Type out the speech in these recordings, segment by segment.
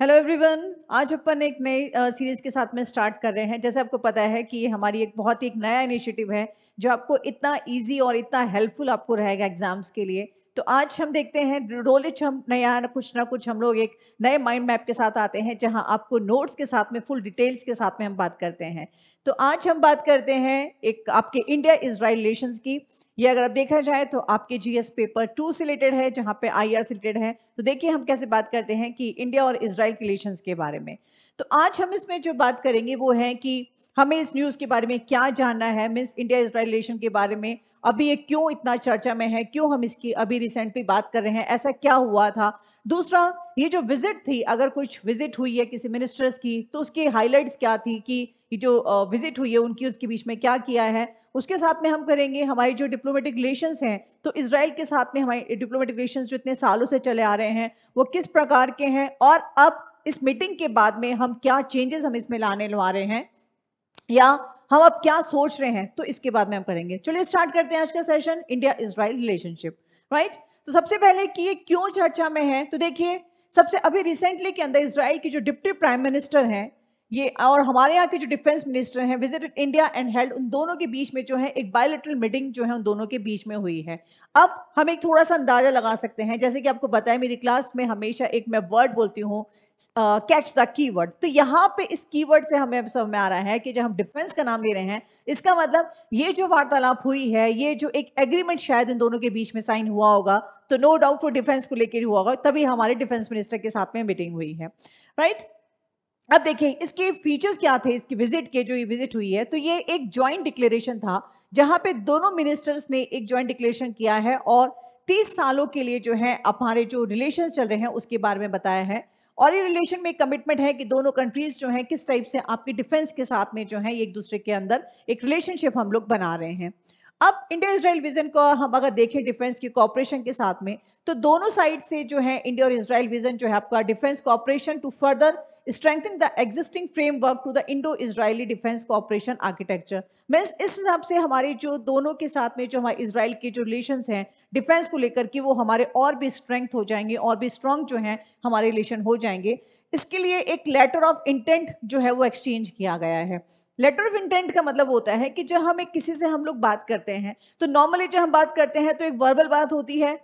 Hello everyone आज अपन एक नई सीरीज के साथ में स्टार्ट कर रहे हैं जैसे आपको पता है कि हमारी एक बहुत ही एक नया इनिशिएटिव है जो आपको इतना इजी और इतना हेल्पफुल आपको रहेगा एग्जाम्स के लिए तो आज हम देखते हैं रोलिच हम नया कुछ ना कुछ हम लोग एक नए माइंड मैप के साथ आते हैं जहां आपको नोट्स के साथ में फुल डिटेल्स के साथ में हम बात करते हैं तो आज हम बात करते हैं एक आपके इंडिया इसराइल रिलेशन की ये अगर आप देखा जाए तो आपके जीएस पेपर टू से रिलेटेड है जहाँ पे आईआर से रिलेटेड है तो देखिए हम कैसे बात करते हैं कि इंडिया और इसराइल रिलेशन के बारे में तो आज हम इसमें जो बात करेंगे वो है कि हमें इस न्यूज़ के बारे में क्या जानना है मीन्स इंडिया इसराइल रिलेशन के बारे में अभी ये क्यों इतना चर्चा में है क्यों हम इसकी अभी रिसेंटली बात कर रहे हैं ऐसा क्या हुआ था दूसरा ये जो विजिट थी अगर कुछ विजिट हुई है किसी मिनिस्टर्स की तो उसकी हाईलाइट्स क्या थी कि ये जो विजिट हुई है उनकी उसके बीच में क्या किया है उसके साथ में हम करेंगे हमारी जो डिप्लोमेटिक रिलेशन हैं तो इसराइल के साथ में हमारे डिप्लोमेटिक रिलेशन जो इतने सालों से चले आ रहे हैं वो किस प्रकार के हैं और अब इस मीटिंग के बाद में हम क्या चेंजेस हम इसमें लाने लगा रहे हैं या हम अब क्या सोच रहे हैं तो इसके बाद में हम करेंगे चलिए स्टार्ट करते हैं आज का session India Israel relationship right तो सबसे पहले कि ये क्यों चर्चा में है तो देखिए सबसे अभी रिसेंटली के अंदर इसराइल की जो डिप्टी प्राइम मिनिस्टर हैं ये और हमारे यहाँ के जो डिफेंस मिनिस्टर हैं विजिटेड इंडिया एंड हेल्ड उन दोनों के बीच में जो है एक बायोलिट्रल मीटिंग जो है उन दोनों के बीच में हुई है अब हम एक थोड़ा सा अंदाजा लगा सकते हैं जैसे कि आपको पता है मेरी क्लास में हमेशा एक मैं वर्ड बोलती हूँ कैच द की वर्ड तो यहाँ पे इस की वर्ड से हमें समझ में आ रहा है कि जब हम डिफेंस का नाम ले रहे हैं इसका मतलब ये जो वार्तालाप हुई है ये जो एक एग्रीमेंट शायद इन दोनों के बीच में साइन हुआ होगा तो नो डाउट वो डिफेंस को लेकर हुआ होगा तभी हमारे डिफेंस मिनिस्टर के साथ में मीटिंग हुई है राइट right? अब देखिए इसके फीचर्स क्या थे इसकी विजिट के जो ये विजिट हुई है तो ये एक जॉइंट डिक्लेरेशन था जहां पे दोनों मिनिस्टर्स ने एक जॉइंट डिक्लेरेशन किया है और 30 सालों के लिए जो है हमारे जो रिलेशन चल रहे हैं उसके बारे में बताया है और ये रिलेशन में कमिटमेंट है कि दोनों कंट्रीज जो है किस टाइप से आपकी डिफेंस के साथ में जो है एक दूसरे के अंदर एक रिलेशनशिप हम लोग बना रहे हैं अब इंडिया इसराइल विजन को हम अगर देखें डिफेंस की कॉपरेशन के साथ में तो दोनों साइड से जो है इंडिया और इसराइल विजन जो है आपका defence cooperation to further strengthen the existing framework to the Indo Israeli defence cooperation architecture means इस हिसाब से हमारे जो दोनों के साथ में जो हमारे इसराइल के जो रिलेशन हैं डिफेंस को लेकर के वो हमारे और भी स्ट्रेंथ हो जाएंगे और भी स्ट्रांग जो हैं हमारे रिलेशन हो जाएंगे इसके लिए एक लेटर ऑफ इंटेंट जो है वो एक्सचेंज किया गया है लेटर ऑफ इंटेंट का मतलब होता है कि जब हम एक किसी से हम लोग बात करते हैं तो नॉर्मली जब हम बात करते हैं तो एक वर्बल बात होती है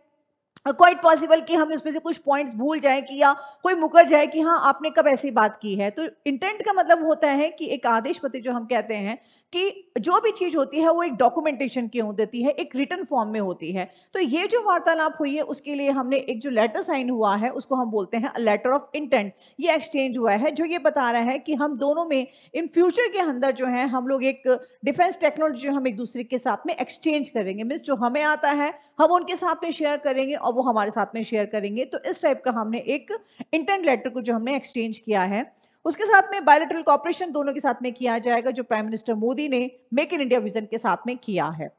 क्वाइट पॉसिबल कि हम उसमें से कुछ पॉइंट्स भूल जाए कि या कोई मुकर जाए कि हाँ आपने कब ऐसी बात की है तो इंटेंट का मतलब होता है कि एक आदेश पत्र जो हम कहते हैं कि जो भी चीज़ होती है वो एक डॉक्यूमेंटेशन की होती है एक रिटर्न फॉर्म में होती है तो ये जो वार्तालाप हुई है उसके लिए हमने एक जो लेटर साइन हुआ है उसको हम बोलते हैं लेटर ऑफ इंटेंट ये एक्सचेंज हुआ है जो ये बता रहा है कि हम दोनों में इन फ्यूचर के अंदर जो है हम लोग एक डिफेंस टेक्नोलॉजी हम एक दूसरे के साथ में एक्सचेंज करेंगे मीन्स जो हमें आता है हम उनके साथ में शेयर करेंगे और वो हमारे साथ में शेयर करेंगे तो इस टाइप का हमने एक इंटेंट लेटर को जो हमने एक्सचेंज किया है उसके साथ में बायोलिटरल कॉपरेशन दोनों के साथ में किया जाएगा जो प्राइम मिनिस्टर मोदी ने मेक इन इंडिया विजन के साथ में किया है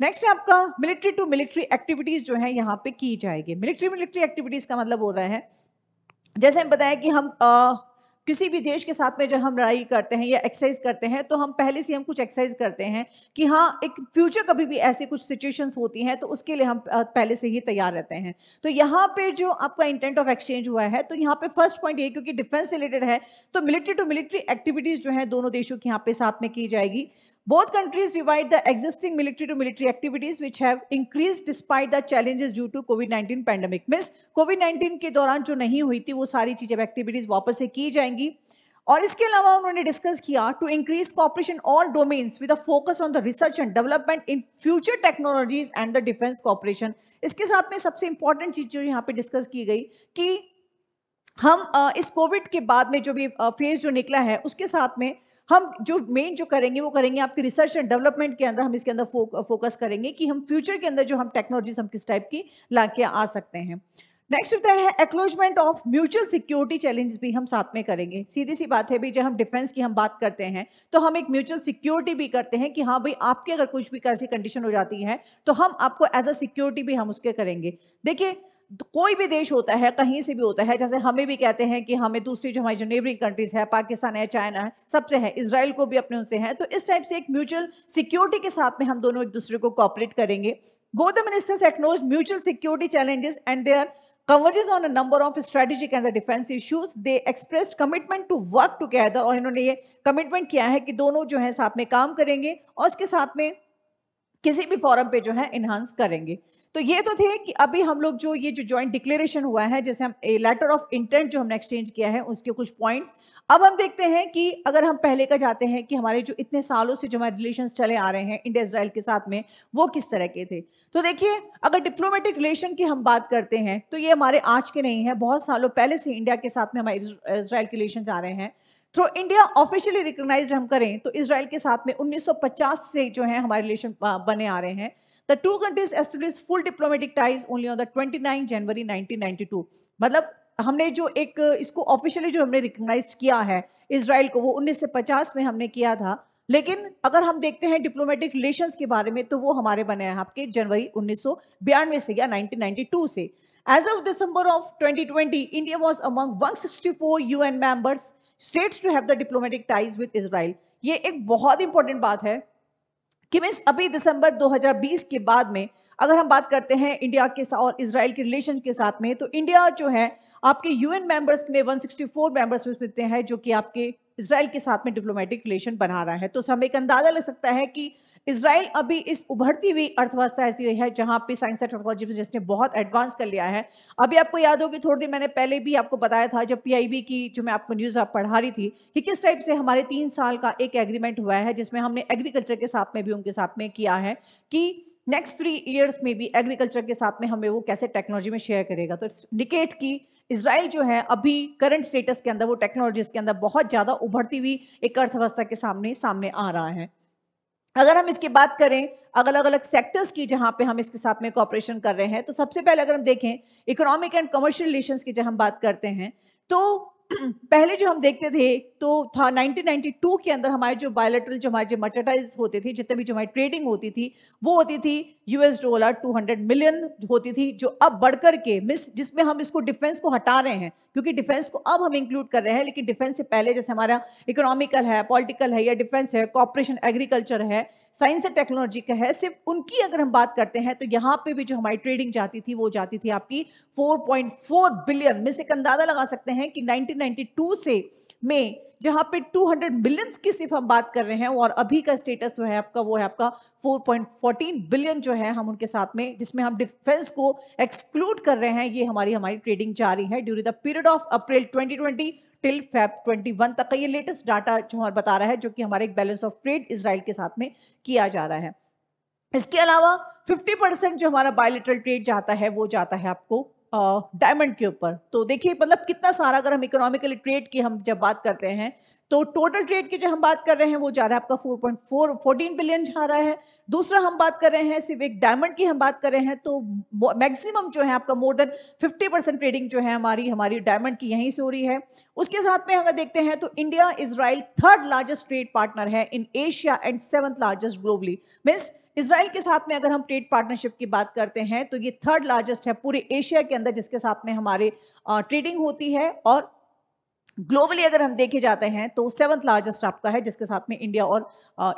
नेक्स्ट है आपका मिलिट्री टू मिलिट्री एक्टिविटीज़ जो है यहाँ पे की जाएगी मिलिट्री मिलिट्री एक्टिविटीज़ का मतलब हो रहा है जैसे हम बताया कि हम आ, किसी भी देश के साथ में जब हम लड़ाई करते हैं या एक्सरसाइज करते हैं तो हम पहले से हम कुछ एक्सरसाइज करते हैं कि हाँ एक फ्यूचर कभी भी ऐसी कुछ सिचुएशंस होती हैं तो उसके लिए हम पहले से ही तैयार रहते हैं तो यहाँ पे जो आपका इंटेंट ऑफ एक्सचेंज हुआ है तो यहाँ पे फर्स्ट पॉइंट ये क्योंकि डिफेंस रिलेटेड है तो मिलिट्री टू मिलिट्री एक्टिविटीज़ जो है दोनों देशों की यहाँ पे साथ में की जाएगी Both countries revived the existing military to military activities which have increased despite the challenges due to COVID-19 pandemic. Means COVID-19 के दौरान जो नहीं हुई थी वो सारी चीजें activities वापस से की जाएंगी और इसके अलावा उन्होंने डिस्कस किया to increase cooperation all domains with a focus on the research and development in future technologies and the defence cooperation इसके साथ में सबसे इंपॉर्टेंट चीज जो यहाँ पे डिस्कस की गई कि हम इस कोविड के बाद में जो भी फेज जो निकला है उसके साथ में हम जो मेन जो करेंगे वो करेंगे आपकी रिसर्च एंड डेवलपमेंट के अंदर हम इसके अंदर फोकस करेंगे कि हम फ्यूचर के अंदर जो हम टेक्नोलॉजीज हम किस टाइप की ला के आ सकते हैं नेक्स्ट होता है acknowledgement of mutual security challenge भी हम साथ में करेंगे सीधी सी बात है भी जब हम डिफेंस की हम बात करते हैं तो हम एक म्यूचुअल सिक्योरिटी भी करते हैं कि हाँ भाई आपके अगर कुछ भी कैसी कंडीशन हो जाती है तो हम आपको एज अ सिक्योरिटी भी हम उसके करेंगे देखिए कोई भी देश होता है कहीं से भी होता है जैसे हमें भी कहते हैं कि हमें दूसरी जो हमारी जो नेबरिंग कंट्रीज है पाकिस्तान है चाइना है सबसे है इसराइल को भी अपने उनसे हैं तो इस टाइप से एक म्यूचुअल सिक्योरिटी के साथ में हम दोनों एक दूसरे को कॉपरेट करेंगे both the ministers acknowledge mutual security challenges and their converges on a number of strategic and the defense issues they expressed commitment to work और इन्होंने ये कमिटमेंट किया है कि दोनों जो है साथ में काम करेंगे और उसके साथ में किसी भी फॉरम पे जो है इन्हांस करेंगे तो ये तो थे कि अभी हम लोग जो ये जो ज्वाइंट डिक्लेरेशन हुआ है जैसे हम ए लेटर ऑफ इंटेंट जो हमने एक्सचेंज किया है उसके कुछ पॉइंट्स अब हम देखते हैं कि अगर हम पहले का जाते हैं कि हमारे जो इतने सालों से जो हमारे रिलेशन चले आ रहे हैं इंडिया इसराइल के साथ में वो किस तरह के थे तो देखिए अगर डिप्लोमेटिक रिलेशन की हम बात करते हैं तो ये हमारे आज के नहीं है बहुत सालों पहले से इंडिया के साथ में हमारे इसराइल के रिलेशन आ रहे हैं थ्रो इंडिया ऑफिशियली रिकोगनाइज हम करें तो इसराइल के साथ में 1950 से जो है हमारे रिलेशन बने आ रहे हैं the two countries establish full diplomatic ties only on the 29 January 1992 मतलब हमने जो एक इसको ऑफिशियली जो हमने रिकोगनाइज किया है इसराइल को वो 1950 में हमने किया था लेकिन अगर हम देखते हैं डिप्लोमेटिक रिलेशन के बारे में तो वो हमारे बने हैं आपके जनवरी उन्नीस से या 1992 से as of December of 2020 India was among 164 UN members states to have the diplomatic ties with Israel ये एक बहुत इंपॉर्टेंट बात है कि मीन्स अभी दिसंबर 2020 के बाद में अगर हम बात करते हैं इंडिया के साथ और इसराइल के रिलेशन के साथ में तो इंडिया जो है आपके यूएन मेंबर्स में 164 मेंबर्स में मिलते हैं जो कि आपके इसराइल के साथ में डिप्लोमेटिक रिलेशन बना रहा है तो हमें एक अंदाज़ा लग सकता है कि इसराइल अभी इस उभरती हुई अर्थव्यवस्था ऐसी है जहां पे साइंस एंड टेक्नोलॉजी बिजनेस ने बहुत एडवांस कर लिया है अभी आपको याद होगी थोड़ी देर मैंने पहले भी आपको बताया था जब पी की जो मैं आपको न्यूज़ आप पढ़ा रही थी कि किस टाइप से हमारे तीन साल का एक एग्रीमेंट हुआ है जिसमें हमने एग्रीकल्चर के साथ में भी उनके साथ में किया है कि नेक्स्ट थ्री ईयर्स में भी एग्रीकल्चर के साथ में हमें वो कैसे टेक्नोलॉजी में शेयर करेगा तो निकेट की इसराइल जो है अभी करंट स्टेटस के अंदर वो टेक्नोलॉजीज के अंदर बहुत ज़्यादा उभरती हुई एक अर्थव्यवस्था के सामने सामने आ रहा है अगर हम इसकी बात करें अलग अलग सेक्टर्स की जहां पे हम इसके साथ में कॉपरेशन कर रहे हैं तो सबसे पहले अगर हम देखें इकोनॉमिक एंड कमर्शियल रिलेशन की जब हम बात करते हैं तो पहले जो हम देखते थे तो था 1992 के अंदर हमारे जो बायोलेट्रल जो हमारे जो मर्चेटाइज होते थे जितने भी जो हमारी ट्रेडिंग होती थी वो होती थी यूएस डॉलर 200 मिलियन होती थी जो अब बढ़कर के मिस जिसमें हम इसको डिफेंस को हटा रहे हैं क्योंकि डिफेंस को अब हम इंक्लूड कर रहे हैं लेकिन डिफेंस से पहले जैसे हमारा इकोनॉमिकल है पॉलिटिकल है या डिफेंस है कॉपरेशन एग्रीकल्चर है साइंस एंड टेक्नोलॉजी का है सिर्फ उनकी अगर हम बात करते हैं तो यहाँ पर भी जो हमारी ट्रेडिंग जाती थी वो जाती थी आपकी फोर बिलियन मिस एक अंदाजा लगा सकते हैं कि नाइनटीन 1992 से में जहां पे 200 बिलियंस की सिर्फ हम बात कर रहे हैं और अभी का स्टेटस जो है आपका वो है आपका 4.14 बिलियन जो है हम उनके साथ में जिसमें हम डिफेंस को एक्सक्लूड कर रहे हैं ये हमारी हमारी ट्रेडिंग जारी है during the period of April 2020 till Feb 21 तक का ये लेटेस्ट डाटा जो हमारे बता रहा है जो कि हमारे एक बैलेंस ऑफ ट्रेड इसराइल के साथ में किया जा रहा है इसके अलावा 50 परसेंट जो हमारा बायोलिटरल ट्रेड जाता है वो जाता है आपको डायमंड के ऊपर तो देखिए मतलब कितना सारा अगर हम इकोनॉमिकली ट्रेड की हम जब बात करते हैं तो टोटल ट्रेड की जो हम बात कर रहे हैं वो जा रहा है आपका four point four fourteen billion जा रहा है दूसरा हम बात कर रहे हैं सिर्फ एक डायमंड की हम बात कर रहे हैं तो मैक्सिमम जो है आपका मोर देन 50 परसेंट ट्रेडिंग जो है हमारी हमारी डायमंड की यहीं से हो रही है उसके साथ में अगर देखते हैं तो India Israel third largest trade partner है in Asia and seventh largest globally means Israel के साथ में अगर हम ट्रेड पार्टनरशिप की बात करते हैं तो ये थर्ड लार्जेस्ट है पूरे एशिया के अंदर जिसके साथ में हमारे ट्रेडिंग होती है और ग्लोबली अगर हम देखे जाते हैं तो सेवंथ लार्जेस्ट आपका है जिसके साथ में इंडिया और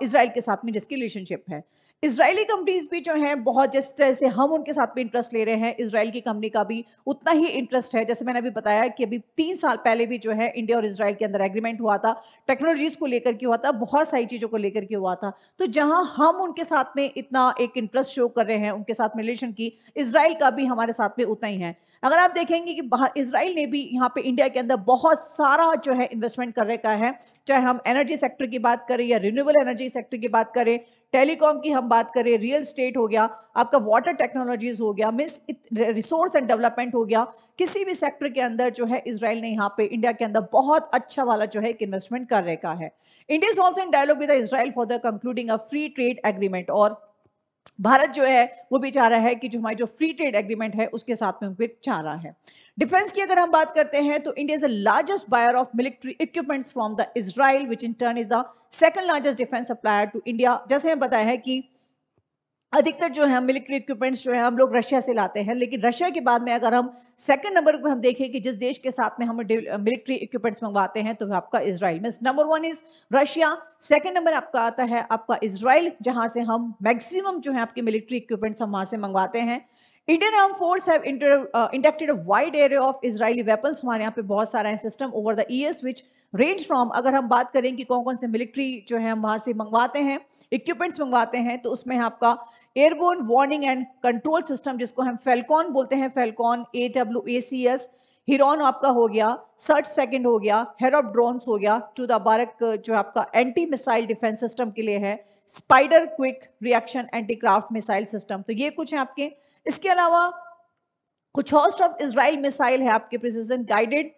इसराइल के साथ में जिसकी रिलेशनशिप है इसराइली कंपनीज भी जो हैं बहुत जिस तरह से हम उनके साथ भी इंटरेस्ट ले रहे हैं इसराइल की कंपनी का भी उतना ही इंटरेस्ट है जैसे मैंने अभी बताया कि अभी तीन साल पहले भी जो है इंडिया और इसराइल के अंदर एग्रीमेंट हुआ था टेक्नोलॉजीज को लेकर के हुआ था बहुत सारी चीज़ों को लेकर के हुआ था तो जहाँ हम उनके साथ में इतना एक इंटरेस्ट शो कर रहे हैं उनके साथ में रिलेशन की इसराइल का भी हमारे साथ में उतना ही है अगर आप देखेंगे कि बाहर इसराइल ने भी यहाँ पे इंडिया के अंदर बहुत सारा जो है इन्वेस्टमेंट कर रखा है चाहे हम एनर्जी सेक्टर की बात करें या रिन्यूबल एनर्जी सेक्टर की बात करें टेलीकॉम की हम बात करें रियल स्टेट हो गया आपका वाटर टेक्नोलॉजीज हो गया मिस रिसोर्स एंड डेवलपमेंट हो गया किसी भी सेक्टर के अंदर जो है इसराइल ने यहाँ पे इंडिया के अंदर बहुत अच्छा वाला जो है एक इन्वेस्टमेंट कर रखा है India is also in dialogue with Israel for the concluding a free trade agreement और भारत जो है वो भी चाह रहा है कि जो हमारी जो फ्री ट्रेड एग्रीमेंट है उसके साथ में भी चाह रहा है डिफेंस की अगर हम बात करते हैं तो India is the largest buyer of military equipments from the Israel which in turn is the second largest defence supplier to India जैसे हमें बताया है कि अधिकतर जो है मिलिट्री इक्विपमेंट्स जो है हम लोग रशिया से लाते हैं लेकिन रशिया के बाद में अगर हम सेकंड नंबर पर हम देखें कि जिस देश के साथ में हम मिलिट्री इक्विपमेंट्स मंगवाते हैं तो आपका Israel mean number one is Russia second number आपका आता है आपका इसराइल जहां से हम मैक्सिमम जो है आपके मिलिट्री इक्विपमेंट्स हम वहां से मंगवाते हैं Indian arm force have inducted a wide area of Israeli weapons हमारे यहाँ पे बहुत सारा है system over the years which range from अगर हम बात करें कि कौन कौन से मिलिट्री जो है हम वहाँ से मंगवाते हैं इक्विपमेंट्स मंगवाते हैं तो उसमें आपका airborne warning and control system जिसको हम फेलकॉन बोलते हैं Phalcon A W A C S Heron आपका हो गया सर्च सेकेंड हो गया हेरोप ड्रोन्स हो गया द बारक uh, जो आपका एंटी मिसाइल डिफेंस सिस्टम के लिए है Spyder quick reaction antiaircraft missile system तो ये कुछ है आपके इसके अलावा कुछ हॉस्ट ऑफ इसराइल मिसाइल है आपके precision guided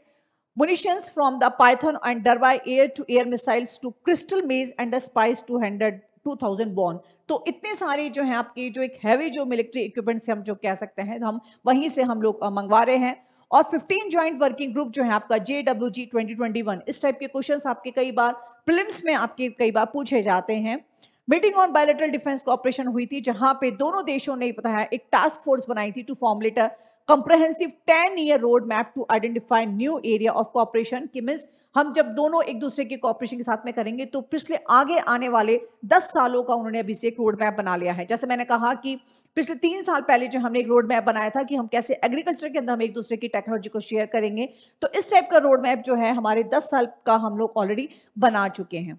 munitions from the Python and Python air to air to to Crystal Maze and the Spice two hundred two thousand bomb तो इतने सारे जो हैं आपके जो एक हैवी जो मिलिट्री इक्विपमेंट्स हम जो कह सकते हैं तो हम वहीं से हम लोग मंगवा रहे हैं और 15 ज्वाइंट वर्किंग ग्रुप जो है आपका J W G twenty twenty one इस टाइप के क्वेश्चन आपके कई बार प्रिलिम्स में आपके कई बार पूछे जाते हैं meeting on bilateral defence cooperation हुई थी जहां पे दोनों देशों ने बताया एक टास्क फोर्स बनाई थी to formulate a comprehensive ten year road map to identify new area of cooperation की मीन्स हम जब दोनों एक दूसरे के कॉपरेशन के साथ में करेंगे तो पिछले आगे आने वाले दस सालों का उन्होंने अभी से एक रोड मैप बना लिया है जैसे मैंने कहा कि पिछले तीन साल पहले जो हमने एक रोड मैप बनाया था कि हम कैसे एग्रीकल्चर के अंदर हम एक दूसरे की टेक्नोलॉजी को शेयर करेंगे तो इस टाइप का रोड मैप जो है हमारे दस साल का हम लोग ऑलरेडी बना चुके हैं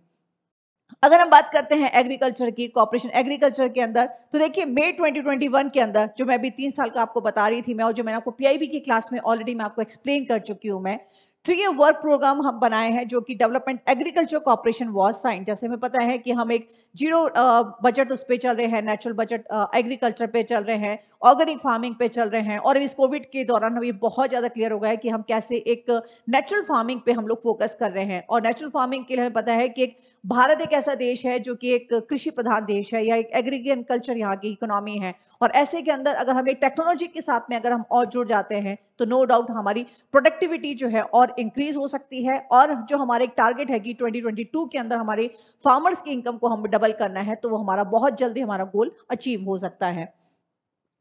अगर हम बात करते हैं एग्रीकल्चर की कॉपरेशन एग्रीकल्चर के अंदर तो देखिए मई 2021 के अंदर जो मैं अभी तीन साल का आपको बता रही थी मैं और जो मैंने आपको पीआईबी की क्लास में ऑलरेडी मैं आपको एक्सप्लेन कर चुकी हूँ मैं थ्री वर्क प्रोग्राम हम बनाए हैं जो कि development agriculture cooperation was sign जैसे हमें पता है कि हम एक जीरो बजट उस पर चल रहे हैं नेचुरल बजट एग्रीकल्चर पे चल रहे हैं ऑर्गेनिक फार्मिंग पे चल रहे हैं और इस कोविड के दौरान हमें बहुत ज़्यादा क्लियर हो गया है कि हम कैसे एक नेचुरल फार्मिंग पे हम लोग फोकस कर रहे हैं और नेचुरल फार्मिंग के लिए हमें पता है कि एक भारत एक ऐसा देश है जो कि एक कृषि प्रधान देश है या एक एग्रीगेन कल्चर यहाँ की इकोनॉमी है और ऐसे के अंदर अगर हमें टेक्नोलॉजी के साथ में अगर हम और जुड़ जाते हैं तो नो डाउट हमारी प्रोडक्टिविटी जो है और इंक्रीज हो सकती है और जो हमारे एक टारगेट है कि 2022 के अंदर हमारे फार्मर्स की इनकम को हम डबल करना है तो वो हमारा बहुत जल्दी हमारा गोल अचीव हो सकता है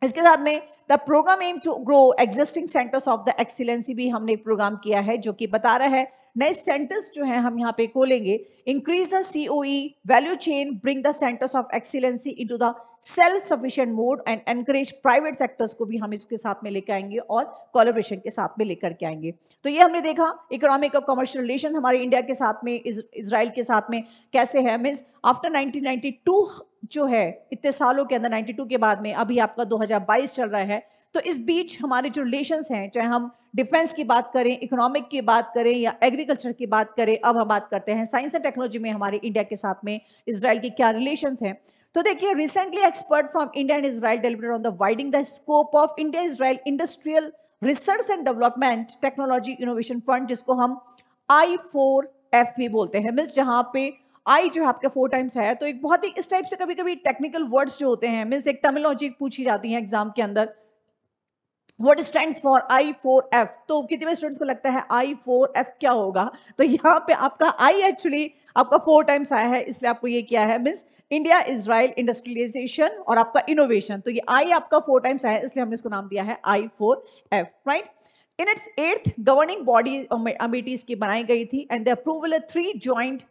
इसके साथ में the programme aim to grow existing centres of the excellency भी हमने एक प्रोग्राम किया है जो कि बता रहा है नए सेंटर्स जो हैं हम यहाँ पे खोलेंगे increase the E value chain bring the centres of excellency to the self sufficient mode and encourage private sectors को भी हम इसके साथ में लेकर आएंगे और कोलोब्रेशन के साथ में लेकर के आएंगे तो ये हमने देखा इकोनॉमिक और कमर्शियल रिलेशन हमारे इंडिया के साथ में इसराइल के साथ में कैसे है मीन्स आफ्टर नाइनटीन जो है इतने सालों के अंदर 92 के बाद में अभी आपका दो चल रहा है तो इस बीच हमारे जो रिलेशन हैं चाहे हम डिफेंस की बात करें इकोनॉमिक की बात करें या एग्रीकल्चर की बात करें अब हम बात करते हैं साइंस एंड टेक्नोलॉजी में हमारे इंडिया के साथ में इसराइल की क्या रिलेशन हैं तो देखिए recently expert from India and Israel deliver on the widening the scope of India Israel industrial research and development technology innovation fund जिसको हम आई फोर एफ भी बोलते हैं मीन्स जहाँ पे आई जो आपके फोर टाइम्स है तो एक बहुत ही इस टाइप से कभी कभी टेक्निकल वर्ड्स जो होते हैं मीन्स एक टर्मोलॉजी पूछी जाती है एग्जाम के अंदर what stand for I four F तो कितने स्टूडेंट्स को लगता है आई फोर एफ क्या होगा तो यहाँ पे आपका आई एक्चुअली आपका फोर टाइम्स आया है इसलिए आपको ये क्या है मीन्स इंडिया इसराइल इंडस्ट्रियलाइजेशन और आपका इनोवेशन तो ये आई आपका फोर टाइम्स आया है इसलिए हमने इसको नाम दिया है I four F right in its eighth governing body अमेटीज की बनाई गई थी and the approval three joint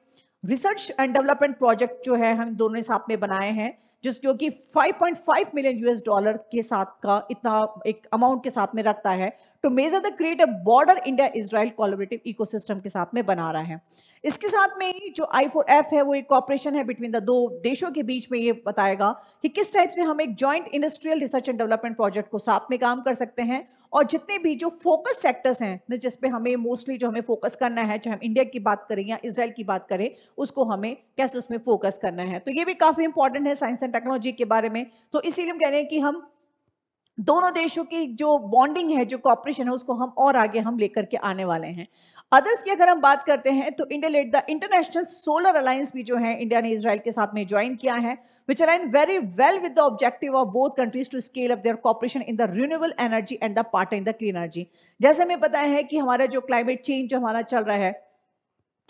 research and development project जो है हम दोनों साथ में बनाए हैं जिस जो कि 5.5 मिलियन यूएस डॉलर के साथ का इतना एक अमाउंट के साथ में रखता है to major the create border India Israel collaborative ecosystem के साथ में बना रहा है इसके साथ में ही जो आई फोर एफ है वो एक कॉपरेशन है बिटवीन द दो देशों के बीच में ये बताएगा कि किस टाइप से हम एक joint industrial research and development project को साथ में काम कर सकते हैं और जितने भी जो फोकस सेक्टर्स हैं जिस हमें मोस्टली जो हमें फोकस करना है चाहे हम इंडिया की बात करें या इसराइल की बात करें उसको हमें कैसे उसमें फोकस करना है तो ये भी काफ़ी इंपॉर्टेंट है साइंस एंड टेक्नोलॉजी के बारे में तो इसीलिए हम कह रहे हैं कि हम दोनों देशों की जो बॉन्डिंग है जो कॉपरेशन है उसको हम और आगे हम लेकर के आने वाले हैं अदर्स की अगर हम बात करते हैं तो India led the international solar alliance भी जो है इंडिया ने इसराइल के साथ में ज्वाइन किया है which align very well with the objective of both countries to scale up their cooperation in the renewable energy and the part in the clean energy जैसे हमें पता है कि हमारा जो क्लाइमेट चेंज जो हमारा चल रहा है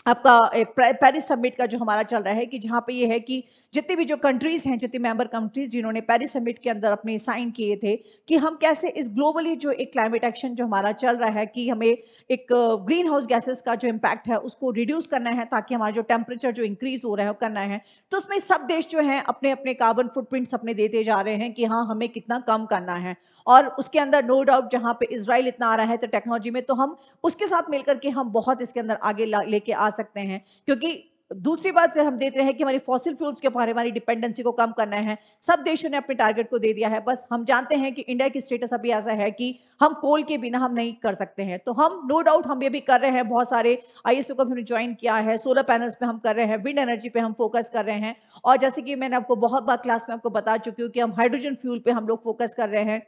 आपका पेरिस समिट का जो हमारा चल रहा है कि जहाँ पे ये है कि जितने भी जो कंट्रीज़ हैं जितनी मेंबर कंट्रीज़ जिन्होंने पेरिस समिट के अंदर अपने साइन किए थे कि हम कैसे इस ग्लोबली जो एक क्लाइमेट एक्शन जो हमारा चल रहा है कि हमें एक ग्रीन हाउस गैसेस का जो इम्पैक्ट है उसको रिड्यूस करना है ताकि हमारा जो टेम्परेचर जो इंक्रीज़ हो रहा है वो करना है तो उसमें सब देश जो हैं अपने अपने कार्बन फुटप्रिंट्स अपने देते जा रहे हैं कि हाँ हमें कितना कम करना है और उसके अंदर नो डाउट जहाँ पे इसराइल इतना आ रहा है तो टेक्नोलॉजी में तो हम उसके साथ मिलकर के हम बहुत इसके अंदर आगे लेके आ सकते हैं क्योंकि दूसरी बात से हम देख रहे हैं कि हमारी फॉसिल फ्यूल्स के ऊपर हमारी डिपेंडेंसी को कम करना है सब देशों ने अपने टारगेट को दे दिया है बस हम जानते हैं कि इंडिया की स्टेटस अभी ऐसा है कि हम कोल के बिना हम नहीं कर सकते हैं तो हम नो no डाउट हम ये भी कर रहे हैं बहुत सारे आई को हमने ज्वाइन किया है सोलर पैनल्स पे हम कर रहे हैं विंड एनर्जी पे हम फोकस कर रहे हैं और जैसे कि मैंने आपको बहुत बार क्लास में आपको बता चुकी हूँ कि हम हाइड्रोजन फ्यूल पर हम लोग फोकस कर रहे हैं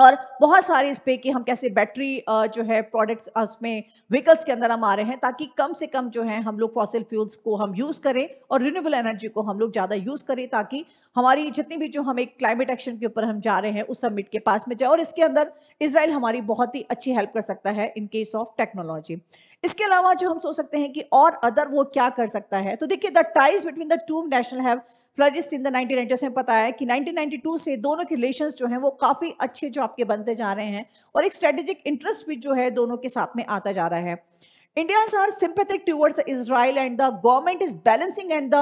और बहुत सारे इस पे कि हम कैसे बैटरी जो है प्रोडक्ट्स उसमें व्हीकल्स के अंदर हम आ रहे हैं ताकि कम से कम जो है हम लोग फॉसिल फ्यूल्स को हम यूज़ करें और रिन्यूएबल एनर्जी को हम लोग ज़्यादा यूज़ करें ताकि हमारी जितनी भी जो हम एक क्लाइमेट एक्शन के ऊपर हम जा रहे हैं उस समिट के पास में जाए और इसके अंदर इसराइल हमारी बहुत ही अच्छी हेल्प कर सकता है इन केस ऑफ टेक्नोलॉजी इसके अलावा जो हम सोच सकते हैं कि और अदर वो क्या कर सकता है तो देखिए the ties between the two national have flourished in the nineteen nineties में पता है कि 1992 से दोनों के रिलेशन जो हैं वो काफ़ी अच्छे जो आपके बनते जा रहे हैं और एक स्ट्रेटेजिक इंटरेस्ट भी जो है दोनों के साथ में आता जा रहा है Indians are sympathetic towards Israel and the government is balancing and the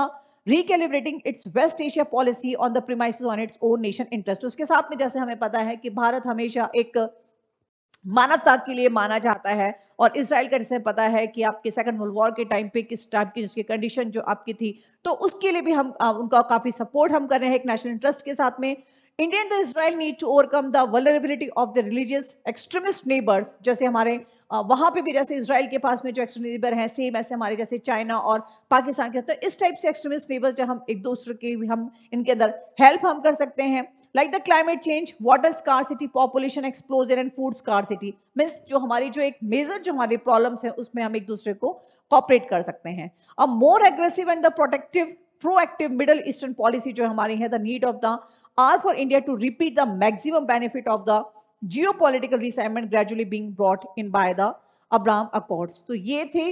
recalibrating its West Asia policy on the premises on its own nation interest उसके साथ में जैसे हमें पता है कि भारत हमेशा एक मानवता के लिए माना जाता है और इसराइल का जैसे पता है कि आपके सेकंड वर्ल्ड वॉर के टाइम पे किस टाइप की जिसकी कंडीशन जो आपकी थी तो उसके लिए भी हम आ, उनका काफ़ी सपोर्ट हम कर रहे हैं एक नेशनल इंटरेस्ट के साथ में Indian the Israel need to overcome the vulnerability of the religious extremist neighbours जैसे हमारे वहाँ पे भी जैसे इसराइल के पास में जो एक्सट्रीमिस्ट नेबर हैं सेम ऐसे हमारे जैसे चाइना और पाकिस्तान के तो इस टाइप से एक्सट्रीमिस्ट नेबर्स जब हम एक दूसरे के भी हम इनके अंदर हेल्प हम कर सकते हैं like the climate change water scarcity population explosion and food scarcity means जो हमारी जो एक मेजर जो हमारी प्रॉब्लम्स हैं उसमें हम एक दूसरे को कॉपरेट कर सकते हैं a more aggressive and the protective proactive middle eastern policy जो हमारी है the need of the hour for India to repeat the maximum benefit of the geopolitical realignment gradually being brought in by the Abraham Accords तो ये थे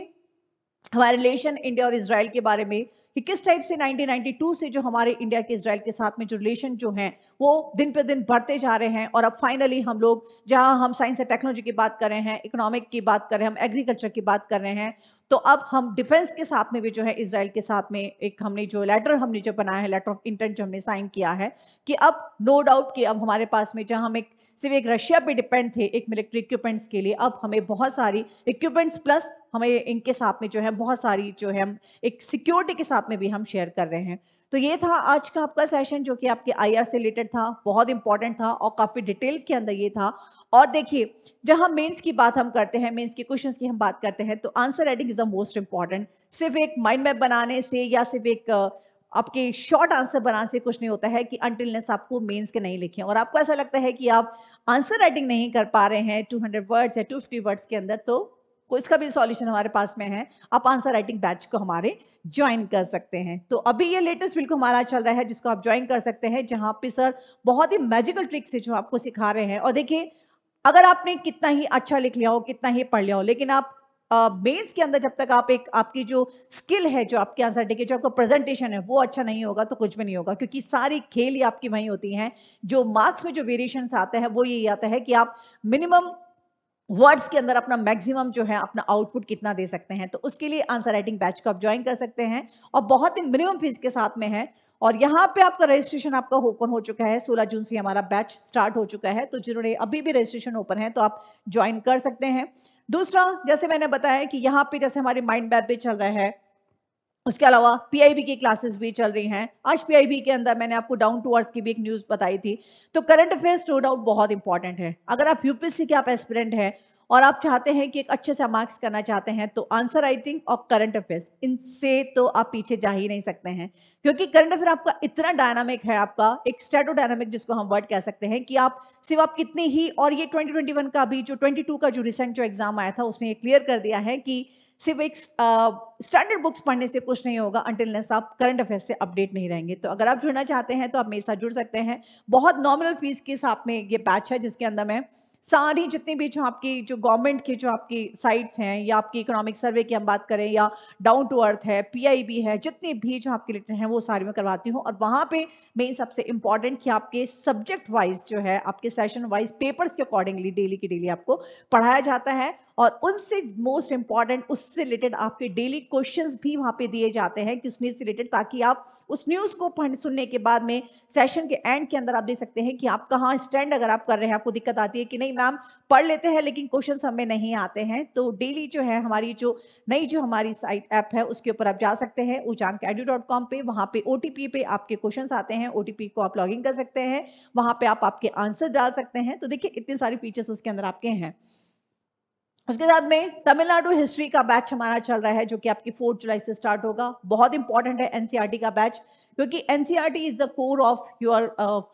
हमारे relation India और Israel के बारे में कि किस टाइप से 1992 से जो हमारे इंडिया के इसराइल के साथ में जो रिलेशन जो हैं वो दिन पे दिन बढ़ते जा रहे हैं और अब फाइनली हम लोग जहां हम साइंस एंड टेक्नोलॉजी की बात कर रहे हैं इकोनॉमिक की बात कर रहे हैं हम एग्रीकल्चर की बात कर रहे हैं तो अब हम डिफेंस के साथ में भी जो है इसराइल के साथ में एक हमने जो लेटर हमने जो बनाया है लेटर ऑफ इंटेंट जो हमने साइन किया है कि अब नो डाउट कि अब हमारे पास में जहाँ हम एक सिर्फ एक रशिया पे डिपेंड थे एक मिलिट्री इक्विपमेंट्स के लिए अब हमें बहुत सारी इक्विपमेंट्स प्लस हमें इनके साथ में जो है बहुत सारी जो है हम एक सिक्योरिटी के साथ में भी हम शेयर कर रहे हैं तो ये था आज का आपका सेशन जो कि आपके आईआर से रिलेटेड था बहुत इंपॉर्टेंट था और काफ़ी डिटेल के अंदर ये था और देखिए जहां मेंस की बात हम करते हैं मेंस के क्वेश्चंस की हम बात करते हैं तो answer writing is the most important सिर्फ एक माइंड मैप बनाने से या सिर्फ एक आपके शॉर्ट आंसर बनाने से कुछ नहीं होता है कि अंटिलनेस आपको मेंस के नहीं लिखे और आपको ऐसा लगता है कि आप आंसर राइटिंग नहीं कर पा रहे हैं हंड्रेड वर्ड्स या फिफ्टी वर्ड्स के अंदर तो इसका भी सॉल्यूशन हमारे पास में है आप आंसर राइटिंग बैच को हमारे ज्वाइन कर सकते हैं तो अभी ये लेटेस्ट बिल्कुल हमारा चल रहा है जिसको आप ज्वाइन कर सकते हैं जहां पे सर बहुत ही मैजिकल ट्रिक से जो आपको सिखा रहे हैं और देखिए अगर आपने कितना ही अच्छा लिख लिया हो कितना ही पढ़ लिया हो लेकिन आप मेंस uh, के अंदर जब तक आप एक आपकी जो स्किल है जो आपके आंसर के जो आपका प्रेजेंटेशन है वो अच्छा नहीं होगा तो कुछ भी नहीं होगा क्योंकि सारी खेल ही आपकी वहीं होती हैं जो मार्क्स में जो वेरिएशन आते हैं वो यही आता है कि आप मिनिमम वर्ड्स के अंदर अपना मैक्सिमम जो है अपना आउटपुट कितना दे सकते हैं तो उसके लिए आंसर राइटिंग बैच को आप ज्वाइन कर सकते हैं और बहुत ही मिनिमम फीस के साथ में है और यहाँ पे आपका रजिस्ट्रेशन आपका ओपन हो चुका है 16 जून से हमारा बैच स्टार्ट हो चुका है तो जिन्होंने अभी भी रजिस्ट्रेशन ओपन है तो आप ज्वाइन कर सकते हैं दूसरा जैसे मैंने बताया कि यहाँ पे जैसे हमारी माइंड मैप भी चल रहा है उसके अलावा पीआईबी की क्लासेस भी चल रही हैं आज पीआईबी के अंदर मैंने आपको डाउन टू अर्थ की भी एक न्यूज़ बताई थी तो करंट अफेयर्स नो डाउट बहुत इंपॉर्टेंट है अगर आप यूपीएससी के आप एस्पिरेंट हैं और आप चाहते हैं कि एक अच्छे से मार्क्स करना चाहते हैं तो आंसर राइटिंग और करंट अफेयर्स इनसे तो आप पीछे जा ही नहीं सकते हैं क्योंकि करंट अफेयर आपका इतना डायनामिक है आपका एक स्टेटो डायनामिक जिसको हम वर्ड कह सकते हैं कि आप सिर्फ आप कितनी ही और ये 2021 का भी जो 22 का जो रिसेंट जो एग्जाम आया था उसने ये क्लियर कर दिया है कि सिर्फ एक स्टैंडर्ड बुक्स पढ़ने से कुछ नहीं होगा नेस आप करंट अफेयर्स से अपडेट नहीं रहेंगे तो अगर आप जुड़ना चाहते हैं तो आप मेरे साथ जुड़ सकते हैं बहुत नॉर्मल फीस के हिसाब में ये बैच है जिसके अंदर मैं सारी जितनी भी जो आपकी जो गवर्नमेंट की जो आपकी साइट्स हैं या आपकी इकोनॉमिक सर्वे की हम बात करें या डाउन टू अर्थ है पीआईबी है जितनी भी जो आपके रिटर्न हैं वो सारी मैं करवाती हूँ और वहाँ पे मेन सबसे इम्पॉर्टेंट कि आपके सब्जेक्ट वाइज जो है आपके सेशन वाइज पेपर्स के अकॉर्डिंगली डेली की डेली आपको पढ़ाया जाता है और उनसे मोस्ट इंपॉर्टेंट उससे रिलेटेड आपके डेली क्वेश्चंस भी वहाँ पे दिए जाते हैं कि उस न्यूज़ से रिलेटेड ताकि आप उस न्यूज़ को पढ़ सुनने के बाद में सेशन के एंड के अंदर आप देख सकते हैं कि आप कहाँ स्टैंड अगर आप कर रहे हैं आपको दिक्कत आती है कि नहीं मैम पढ़ लेते हैं लेकिन क्वेश्चन हमें नहीं आते हैं तो डेली जो है हमारी जो नई जो हमारी साइट ऐप है उसके ऊपर आप जा सकते हैं उजांग एडू डॉट कॉम पे वहाँ पे ओ पे आपके क्वेश्चन आते हैं ओ को आप लॉगिन कर सकते हैं वहाँ पे आप आपके आंसर डाल सकते हैं तो देखिए इतने सारे फीचर्स उसके अंदर आपके हैं उसके साथ में तमिलनाडु हिस्ट्री का बैच हमारा चल रहा है जो कि आपकी फोर्थ जुलाई से स्टार्ट होगा बहुत इंपॉर्टेंट है एनसीईआरटी e का बैच क्योंकि NCERT is the core of your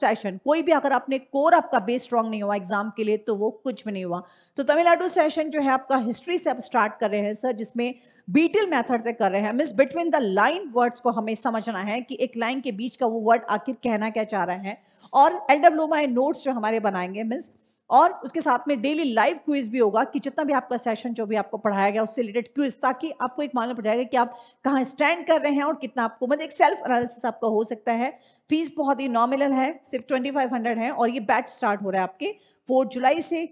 session कोई भी अगर आपने कोर आपका बेस स्ट्रांग नहीं हुआ एग्जाम के लिए तो वो कुछ भी नहीं हुआ तो तमिलनाडु सेशन जो है आपका हिस्ट्री से आप स्टार्ट कर रहे हैं सर जिसमें बीटिल मैथड से कर रहे हैं means between the line words को हमें समझना है कि एक लाइन के बीच का वो वर्ड आखिर कहना क्या चाह रहे हैं और एल डब्ल्यू माई नोट्स जो हमारे बनाएंगे मीन्स और उसके साथ में डेली लाइव क्विज भी होगा कि जितना भी आपका सेशन जो भी आपको पढ़ाया गया उससे रिलेटेड क्विज ताकि आपको एक मालूम पड़ जाएगा कि आप कहाँ स्टैंड कर रहे हैं और कितना आपको मतलब एक सेल्फ एनालिसिस आपका हो सकता है फीस बहुत ही नॉमिनल है सिर्फ ट्वेंटी फाइव हंड्रेड है और ये बैच स्टार्ट हो रहा है आपके फोर्थ जुलाई से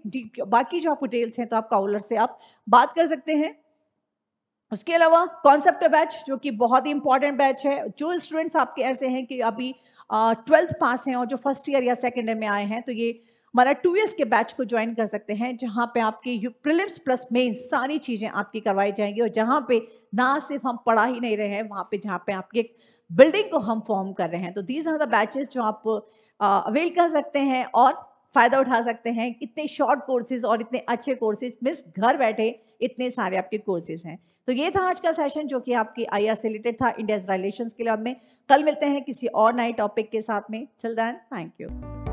बाकी जो आपको डिटेल्स हैं तो आप काउलर से आप बात कर सकते हैं उसके अलावा कॉन्सेप्ट बैच जो कि बहुत ही इंपॉर्टेंट बैच है जो स्टूडेंट्स आपके ऐसे हैं कि अभी ट्वेल्थ पास हैं और जो फर्स्ट ईयर या सेकेंड ईयर में आए हैं तो ये हमारा टू ईयर्स के बैच को ज्वाइन कर सकते हैं जहाँ पे आपकी प्रिलिम्स प्लस मेन सारी चीज़ें आपकी करवाई जाएंगी और जहाँ पे ना सिर्फ हम पढ़ा ही नहीं रहे हैं वहाँ पे जहाँ पे आपके बिल्डिंग को हम फॉर्म कर रहे हैं तो दीज आर द बैचेस जो आप अवेल कर सकते हैं और फ़ायदा उठा सकते हैं इतने शॉर्ट कोर्सेज और इतने अच्छे कोर्सेज मिस घर बैठे इतने सारे आपके कोर्सेज हैं तो ये था आज का सेशन जो कि आपकी आई से रिलेटेड था इंडिया रिलेशन के लिए में कल मिलते हैं किसी और नए टॉपिक के साथ में चल दैन थैंक यू